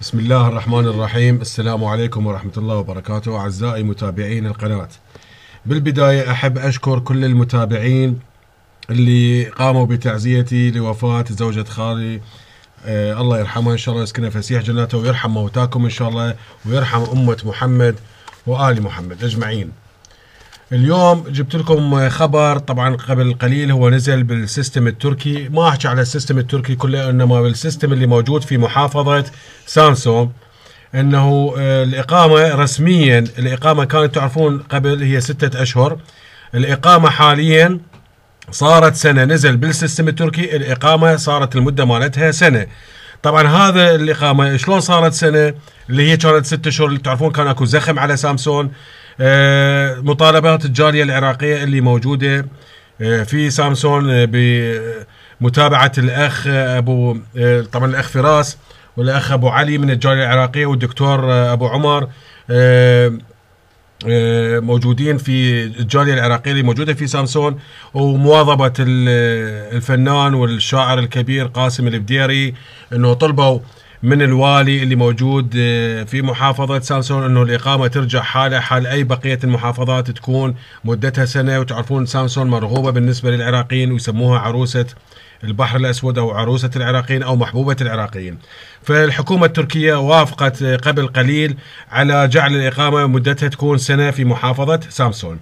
بسم الله الرحمن الرحيم السلام عليكم ورحمة الله وبركاته أعزائي متابعين القناة بالبداية أحب أشكر كل المتابعين اللي قاموا بتعزيتي لوفاة زوجة خالي آه الله يرحمها إن شاء الله يسكنها فسيح جناته ويرحم موتاكم إن شاء الله ويرحم أمة محمد وآل محمد أجمعين اليوم جبت لكم خبر طبعا قبل قليل هو نزل بالسيستم التركي ما احكي على السيستم التركي كله انما بالسيستم اللي موجود في محافظه سامسونج انه آه، الاقامه رسميا الاقامه كانت تعرفون قبل هي ستة اشهر الاقامه حاليا صارت سنه نزل بالسيستم التركي الاقامه صارت المده مالتها سنه طبعا هذا الاقامه شلون صارت سنه اللي هي كانت ست اشهر اللي تعرفون كان اكو زخم على سامسونج آه، مطالبات الجاليه العراقيه اللي موجوده آه، في سامسون آه، بمتابعه الاخ ابو طبعا الاخ فراس والاخ ابو علي من الجاليه العراقيه والدكتور ابو عمر موجودين في الجاليه العراقيه اللي موجوده في سامسون ومواظبه الفنان والشاعر الكبير قاسم البديري انه طلبوا من الوالي اللي موجود آه، في محافظة سامسون أنه الإقامة ترجع حالة حال أي بقية المحافظات تكون مدتها سنة وتعرفون سامسون مرغوبة بالنسبة للعراقيين ويسموها عروسة البحر الأسود أو عروسة العراقيين أو محبوبة العراقيين فالحكومة التركية وافقت قبل قليل على جعل الإقامة مدتها تكون سنة في محافظة سامسون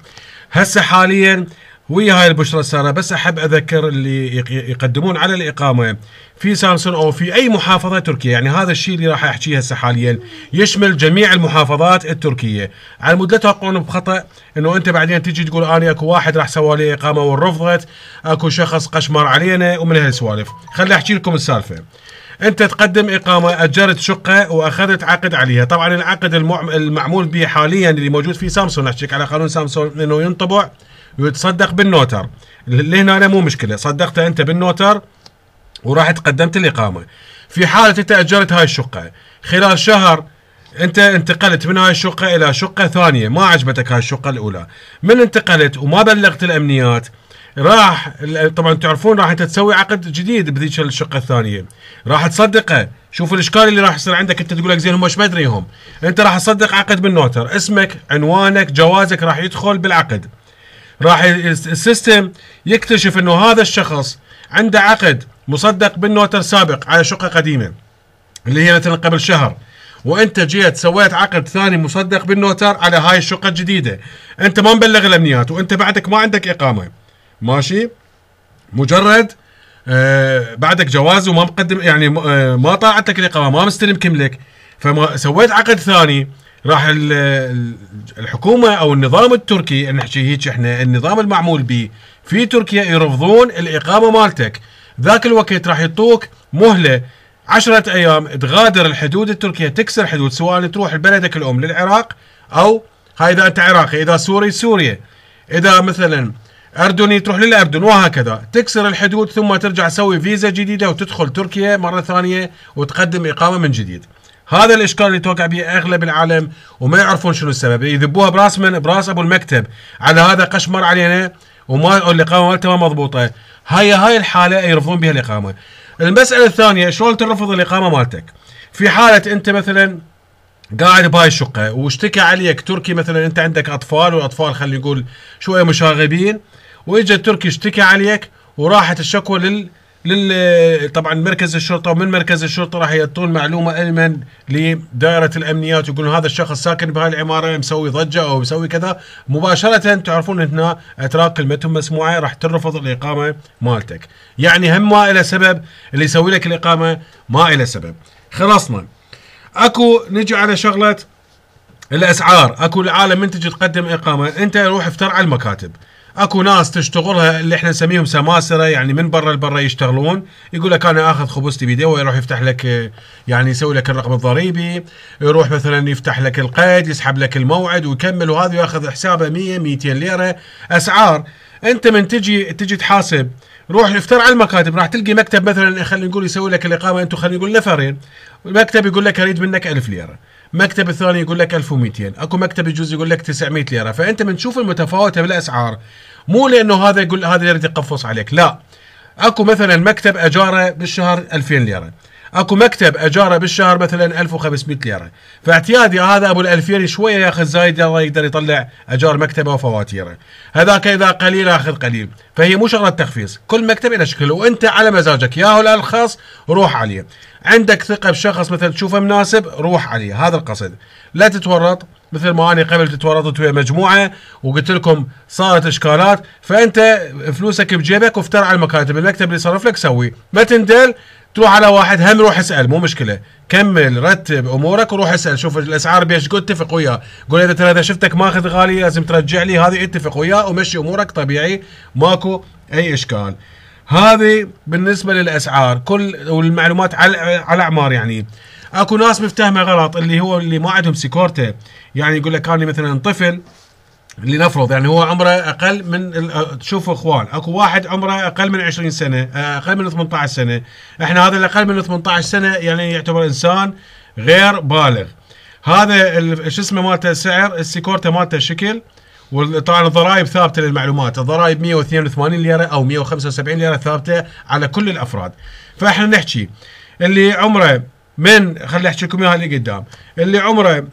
هسه حاليا ويا هاي البشرى الساره بس احب اذكر اللي يقدمون على الاقامه في سامسون او في اي محافظه تركيه يعني هذا الشيء اللي راح احكيه هسه حاليا يشمل جميع المحافظات التركيه على مود لا بخطا انه انت بعدين تجي تقول انا اكو واحد راح سوى لي اقامه ورفضت اكو شخص قشمر علينا ومن هالسوالف خلي احكي لكم السالفه انت تقدم اقامه اجرت شقه واخذت عقد عليها طبعا العقد المعمول به حاليا اللي موجود في سامسون احكيك على قانون سامسون انه ينطبع ويتصدق بالنوتر لهنا أنا مو مشكله صدقتها انت بالنوتر ورحت قدمت الاقامه في حاله انت اجرت هاي الشقه خلال شهر انت انتقلت من هاي الشقه الى شقه ثانيه ما عجبتك هاي الشقه الاولى من انتقلت وما بلغت الامنيات راح طبعا تعرفون راح انت تسوي عقد جديد بذيك الشقه الثانيه راح تصدقه شوف الاشكال اللي راح يصير عندك انت تقول لك زين هم ايش مدريهم انت راح تصدق عقد بالنوتر اسمك عنوانك جوازك راح يدخل بالعقد راح السيستم يكتشف انه هذا الشخص عنده عقد مصدق بالنوتر سابق على شقه قديمه اللي هي مثلا قبل شهر وانت جيت سويت عقد ثاني مصدق بالنوتر على هاي الشقه الجديده انت ما مبلغ الامنيات وانت بعدك ما عندك اقامه ماشي مجرد آه بعدك جواز وما مقدم يعني آه ما طاعتك الاقامه ما مستلم كملك فما سويت عقد ثاني راح الحكومه او النظام التركي نحكي هيك احنا النظام المعمول به في تركيا يرفضون الاقامه مالتك ذاك الوقت راح يعطوك مهله عشرة ايام تغادر الحدود التركيه تكسر حدود سواء تروح لبلدك الام للعراق او هاي اذا انت عراقي اذا سوري سوريا اذا مثلا اردني تروح للاردن وهكذا تكسر الحدود ثم ترجع تسوي فيزا جديده وتدخل تركيا مره ثانيه وتقدم اقامه من جديد هذا الاشكال اللي توقع به اغلب العالم وما يعرفون شنو السبب يذبوها براس من براس ابو المكتب على هذا قشمر علينا وما الاقامه مالته ما مضبوطه هاي هاي الحاله يرفضون بها الاقامه المساله الثانيه شلون ترفض الاقامه مالتك في حاله انت مثلا قاعد بهاي الشقه واشتكى عليك تركي مثلا انت عندك اطفال والاطفال خلينا نقول شويه مشاغبين واجى التركي اشتكى عليك وراحت الشكوى لل لل طبعا مركز الشرطه ومن مركز الشرطه راح يعطون معلومه علما لدائره الامنيات يقولون هذا الشخص ساكن بهاي العماره مسوي ضجه او مسوي كذا مباشره تعرفون هنا اتراك كلمتهم مسموعه راح ترفض الاقامه مالتك يعني هم ما له سبب اللي يسوي لك الاقامه ما له سبب خلصنا اكو نجي على شغله الاسعار اكو العالم منتج تقدم اقامه انت روح افتر على المكاتب اكو ناس تشتغلها اللي احنا نسميهم سماسره يعني من برا لبرا يشتغلون يقول لك انا اخذ خبزتي بيدي ويروح يفتح لك يعني يسوي لك الرقم الضريبي يروح مثلا يفتح لك القيد يسحب لك الموعد ويكمل وهذا ياخذ حسابه 100 200 ليره اسعار انت من تجي تجي تحاسب روح افتر على المكاتب راح تلقي مكتب مثلا خلينا نقول يسوي لك الاقامه انتم خلينا نقول نفرين المكتب يقول لك اريد منك 1000 ليره مكتب الثاني يقول لك 1200 اكو مكتب يجوز يقول لك 900 ليره فانت من تشوف المتفاوته بالاسعار مو لانه هذا يقول هذا يريد يقفص عليك لا اكو مثلا مكتب اجاره بالشهر 2000 ليره اكو مكتب اجاره بالشهر مثلا 1500 ليره فاعتيادي هذا ابو الالفين شويه ياخذ زايد الله يقدر يطلع اجار مكتبه وفواتيره هذاك اذا قليل اخذ قليل فهي مو شغله تخفيص كل مكتب له شكل وانت على مزاجك ياهو الارخص روح عليه عندك ثقه بشخص مثلا تشوفه مناسب روح عليه هذا القصد لا تتورط مثل ما انا قبل تتورطت ويا مجموعه وقلت لكم صارت اشكالات فانت فلوسك بجيبك وافتر على المكاتب المكتب اللي صرف لك سوي ما تندل تروح على واحد هم روح اسال مو مشكله كمل رتب امورك وروح اسال شوف الاسعار بيش قول اتفق وياه قول اذا ترى اذا شفتك ماخذ غالي لازم ترجع لي هذه اتفق وياه ومشي امورك طبيعي ماكو اي اشكال هذه بالنسبه للاسعار كل والمعلومات على على اعمار يعني اكو ناس مفتهمه غلط اللي هو اللي ما عندهم سيكورته يعني يقول لك انا مثلا طفل لنفرض يعني هو عمره اقل من تشوفوا اخوان اكو واحد عمره اقل من 20 سنه اقل من 18 سنه احنا هذا الاقل من 18 سنه يعني يعتبر انسان غير بالغ هذا شو اسمه مالته سعر السيكورتا مالته شكل وطبعا الضرائب ثابته للمعلومات الضرائب 182 ليره او 175 ليره ثابته على كل الافراد فاحنا نحكي اللي عمره من خليني احكي لكم اياها اللي قدام اللي عمره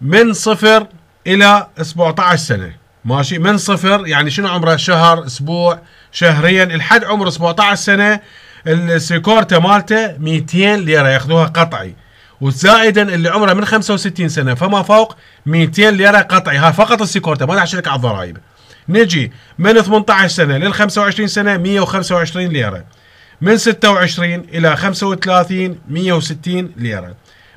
من صفر الى 17 سنه ماشي من صفر يعني شنو عمره شهر اسبوع شهريا لحد عمر 17 سنه السيكورتا مالته 200 ليره ياخذوها قطعي وزائدا اللي عمره من 65 سنه فما فوق 200 ليره قطعي هاي فقط السيكورتا ما نحشرك على الضرائب نجي من 18 سنه لل 25 سنه 125 ليره من 26 الى 35 160 ليره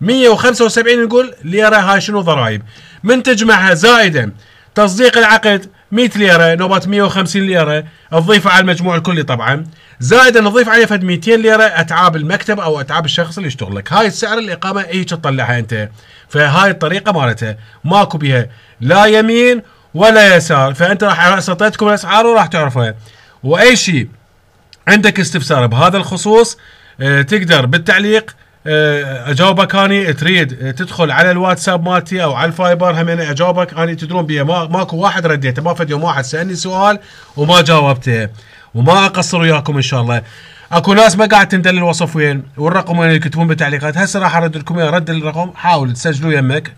175 نقول ليرة هاي شنو ضرائب من تجمعها زائدا تصديق العقد 100 ليرة نوبات 150 ليرة تضيفها على المجموع الكلي طبعا زائدا نضيف عليه فد 200 ليرة اتعاب المكتب او اتعاب الشخص اللي يشتغل لك هاي السعر الاقامة هيك تطلعها انت فهاي الطريقة مالتها ماكو بها لا يمين ولا يسار فانت راح سطيتكم الاسعار وراح تعرفها واي شيء عندك استفسار بهذا الخصوص آه، تقدر بالتعليق آه، اجاوبك اني تريد تدخل على الواتساب مالتي او على الفايبر هم انا يعني اجاوبك اني تدرون بيه ما ماكو واحد رديته ما فد يوم واحد سالني سؤال وما جاوبته وما اقصر وياكم ان شاء الله اكو ناس ما قاعد تندل الوصف وين والرقم وين اللي يكتبون بالتعليقات هسه راح ارد لكم اياه رد الرقم حاول تسجلوا يمك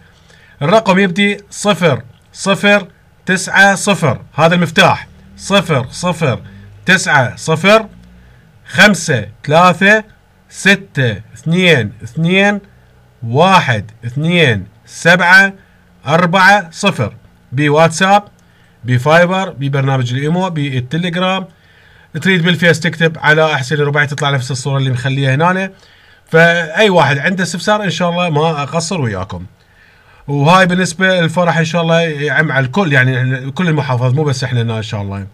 الرقم يبدي صفر صفر تسعة صفر هذا المفتاح صفر صفر تسعة صفر خمسة ثلاثة ستة اثنين اثنين واحد اثنين سبعة أربعة صفر بواتساب بفايبر ببرنامج الإيمو بالتليجرام تريد بالفيس تكتب على أحسن ربعي تطلع نفس الصورة اللي مخليها هنا فأي واحد عنده استفسار إن شاء الله ما أقصر وياكم وهاي بالنسبة الفرح إن شاء الله يعم على الكل يعني كل المحافظ مو بس إحنا إن شاء الله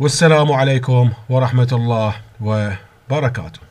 والسلام عليكم ورحمة الله وبركاته